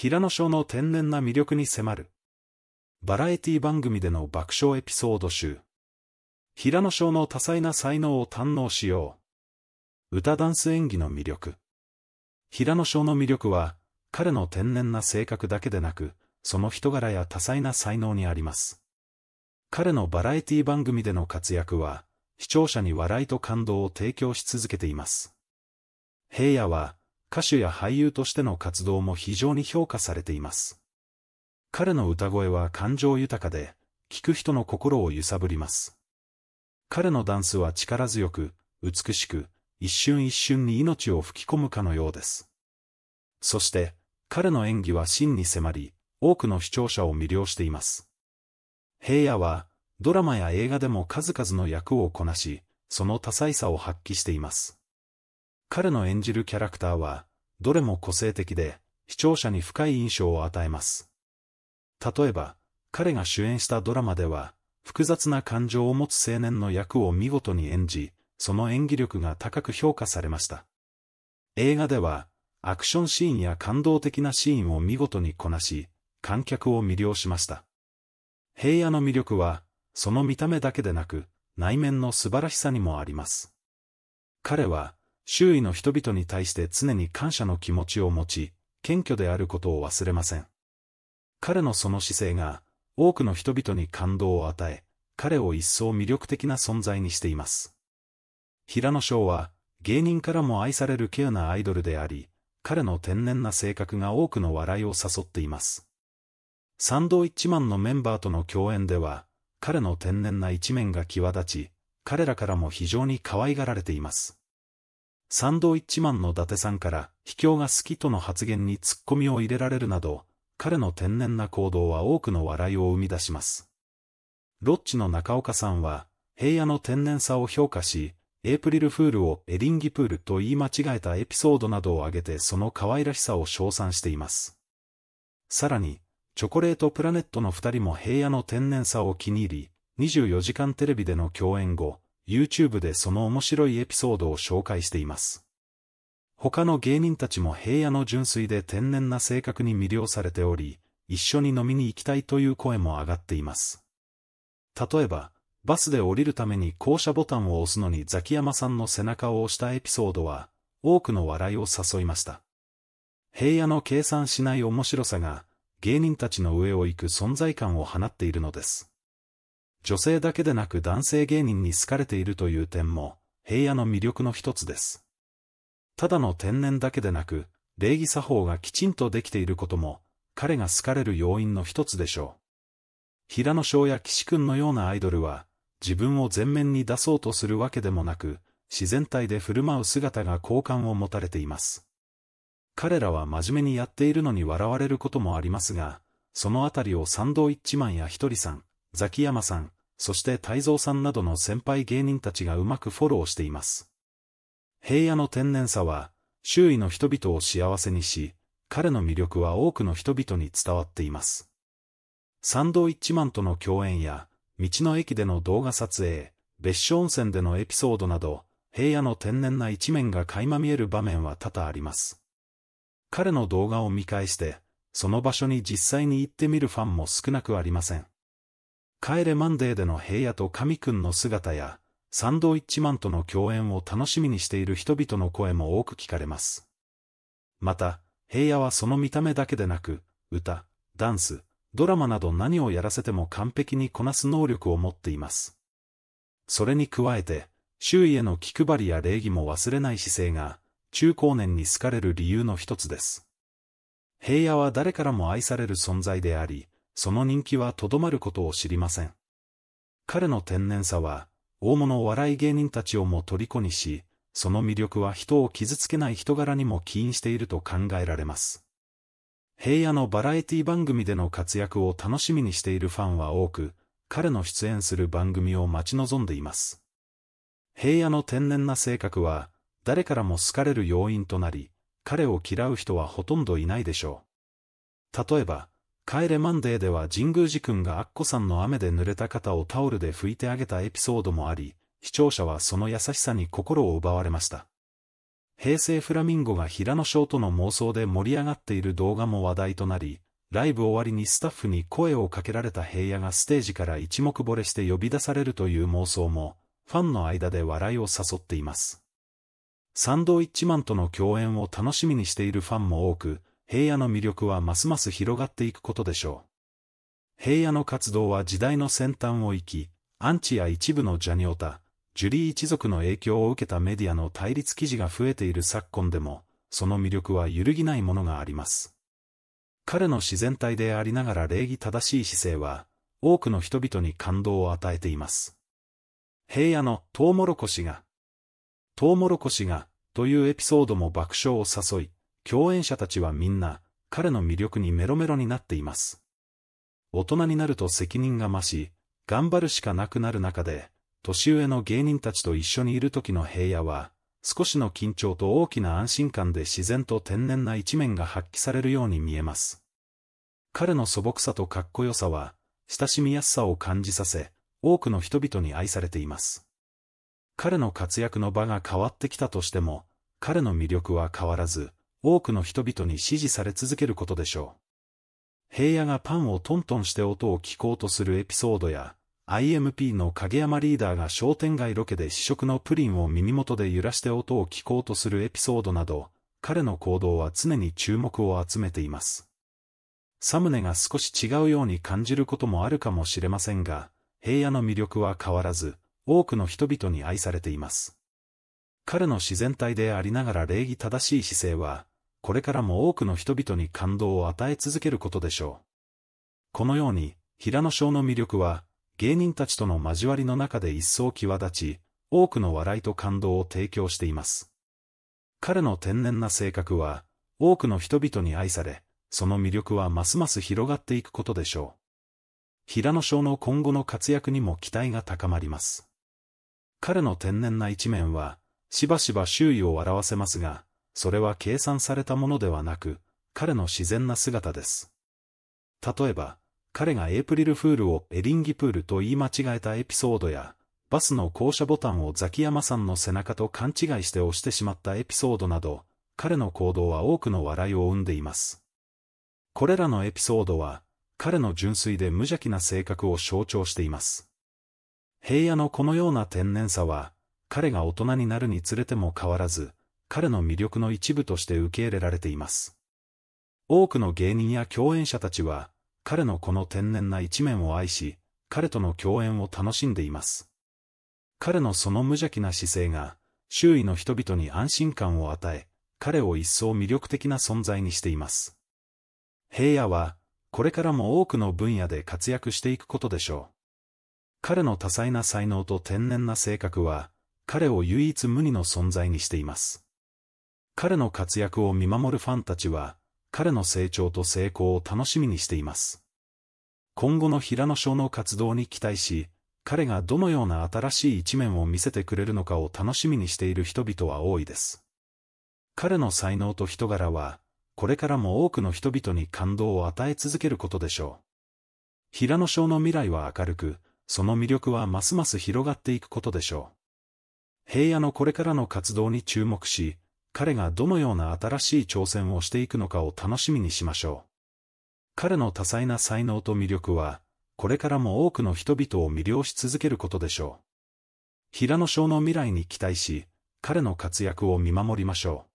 平野翔の天然な魅力に迫る。バラエティ番組での爆笑エピソード集。平野翔の多彩な才能を堪能しよう。歌ダンス演技の魅力。平野翔の魅力は、彼の天然な性格だけでなく、その人柄や多彩な才能にあります。彼のバラエティ番組での活躍は、視聴者に笑いと感動を提供し続けています。平野は、歌手や俳優としての活動も非常に評価されています。彼の歌声は感情豊かで、聴く人の心を揺さぶります。彼のダンスは力強く、美しく、一瞬一瞬に命を吹き込むかのようです。そして、彼の演技は真に迫り、多くの視聴者を魅了しています。平野は、ドラマや映画でも数々の役をこなし、その多彩さを発揮しています。彼の演じるキャラクターは、どれも個性的で、視聴者に深い印象を与えます。例えば、彼が主演したドラマでは、複雑な感情を持つ青年の役を見事に演じ、その演技力が高く評価されました。映画では、アクションシーンや感動的なシーンを見事にこなし、観客を魅了しました。平野の魅力は、その見た目だけでなく、内面の素晴らしさにもあります。彼は、周囲の人々に対して常に感謝の気持ちを持ち、謙虚であることを忘れません。彼のその姿勢が、多くの人々に感動を与え、彼を一層魅力的な存在にしています。平野翔は、芸人からも愛されるケアなアイドルであり、彼の天然な性格が多くの笑いを誘っています。サンドウィッチマンのメンバーとの共演では、彼の天然な一面が際立ち、彼らからも非常に可愛がられています。サンドウィッチマンの伊達さんから秘境が好きとの発言に突っ込みを入れられるなど、彼の天然な行動は多くの笑いを生み出します。ロッチの中岡さんは、平野の天然さを評価し、エイプリルフールをエリンギプールと言い間違えたエピソードなどを挙げてその可愛らしさを称賛しています。さらに、チョコレートプラネットの二人も平野の天然さを気に入り、24時間テレビでの共演後、YouTube でその面白いエピソードを紹介しています。他の芸人たちも平野の純粋で天然な性格に魅了されており、一緒に飲みに行きたいという声も上がっています。例えば、バスで降りるために降車ボタンを押すのにザキヤマさんの背中を押したエピソードは、多くの笑いを誘いました。平野の計算しない面白さが、芸人たちの上を行く存在感を放っているのです。女性だけでなく男性芸人に好かれているという点も、平野の魅力の一つです。ただの天然だけでなく、礼儀作法がきちんとできていることも、彼が好かれる要因の一つでしょう。平野翔や岸君のようなアイドルは、自分を前面に出そうとするわけでもなく、自然体で振る舞う姿が好感を持たれています。彼らは真面目にやっているのに笑われることもありますが、そのあたりをサンドイッチマンやひとりさん、ザキヤマさん、そして泰造さんなどの先輩芸人たちがうまくフォローしています。平野の天然さは、周囲の人々を幸せにし、彼の魅力は多くの人々に伝わっています。サンドウィッチマンとの共演や、道の駅での動画撮影、別所温泉でのエピソードなど、平野の天然な一面が垣間見える場面は多々あります。彼の動画を見返して、その場所に実際に行ってみるファンも少なくありません。帰れマンデーでの平野と神くんの姿や、サンドウィッチマンとの共演を楽しみにしている人々の声も多く聞かれます。また、平野はその見た目だけでなく、歌、ダンス、ドラマなど何をやらせても完璧にこなす能力を持っています。それに加えて、周囲への気配りや礼儀も忘れない姿勢が、中高年に好かれる理由の一つです。平野は誰からも愛される存在であり、その人気はとどまることを知りません。彼の天然さは、大物笑い芸人たちをも虜にし、その魅力は人を傷つけない人柄にも起因していると考えられます。平野のバラエティ番組での活躍を楽しみにしているファンは多く、彼の出演する番組を待ち望んでいます。平野の天然な性格は、誰からも好かれる要因となり、彼を嫌う人はほとんどいないでしょう。例えば、帰れマンデーでは神宮寺君がアッコさんの雨で濡れた肩をタオルで拭いてあげたエピソードもあり、視聴者はその優しさに心を奪われました。平成フラミンゴが平野翔との妄想で盛り上がっている動画も話題となり、ライブ終わりにスタッフに声をかけられた平野がステージから一目惚れして呼び出されるという妄想も、ファンの間で笑いを誘っています。サンドウィッチマンとの共演を楽しみにしているファンも多く、平野の魅力はますます広がっていくことでしょう。平野の活動は時代の先端を行き、アンチや一部のジャニオタ、ジュリー一族の影響を受けたメディアの対立記事が増えている昨今でも、その魅力は揺るぎないものがあります。彼の自然体でありながら礼儀正しい姿勢は、多くの人々に感動を与えています。平野のトウモロコシが、トウモロコシが、というエピソードも爆笑を誘い、共演者たちはみんな、彼の魅力にメロメロになっています。大人になると責任が増し、頑張るしかなくなる中で、年上の芸人たちと一緒にいる時の平野は、少しの緊張と大きな安心感で自然と天然な一面が発揮されるように見えます。彼の素朴さとかっこよさは、親しみやすさを感じさせ、多くの人々に愛されています。彼の活躍の場が変わってきたとしても、彼の魅力は変わらず、多くの人々に支持され続けることでしょう。平野がパンをトントンして音を聞こうとするエピソードや、IMP の影山リーダーが商店街ロケで試食のプリンを耳元で揺らして音を聞こうとするエピソードなど、彼の行動は常に注目を集めています。サムネが少し違うように感じることもあるかもしれませんが、平野の魅力は変わらず、多くの人々に愛されています。彼の自然体でありながら礼儀正しい姿勢は、これからも多くの人々に感動を与え続けることでしょう。このように、平野翔の魅力は、芸人たちとの交わりの中で一層際立ち、多くの笑いと感動を提供しています。彼の天然な性格は、多くの人々に愛され、その魅力はますます広がっていくことでしょう。平野翔の今後の活躍にも期待が高まります。彼の天然な一面は、しばしば周囲を笑わせますが、それは計算されたものではなく、彼の自然な姿です。例えば、彼がエイプリルフールをエリンギプールと言い間違えたエピソードや、バスの降車ボタンをザキヤマさんの背中と勘違いして押してしまったエピソードなど、彼の行動は多くの笑いを生んでいます。これらのエピソードは、彼の純粋で無邪気な性格を象徴しています。平野のこのような天然さは、彼が大人になるにつれても変わらず、彼の魅力の一部として受け入れられています。多くの芸人や共演者たちは、彼のこの天然な一面を愛し、彼との共演を楽しんでいます。彼のその無邪気な姿勢が、周囲の人々に安心感を与え、彼を一層魅力的な存在にしています。平野は、これからも多くの分野で活躍していくことでしょう。彼の多彩な才能と天然な性格は、彼を唯一無二の存在にしています。彼の活躍を見守るファンたちは、彼の成長と成功を楽しみにしています。今後の平野翔の活動に期待し、彼がどのような新しい一面を見せてくれるのかを楽しみにしている人々は多いです。彼の才能と人柄は、これからも多くの人々に感動を与え続けることでしょう。平野翔の未来は明るく、その魅力はますます広がっていくことでしょう。平野のこれからの活動に注目し、彼がどのような新しい挑戦をしていくのかを楽しみにしましょう。彼の多彩な才能と魅力は、これからも多くの人々を魅了し続けることでしょう。平野翔の未来に期待し、彼の活躍を見守りましょう。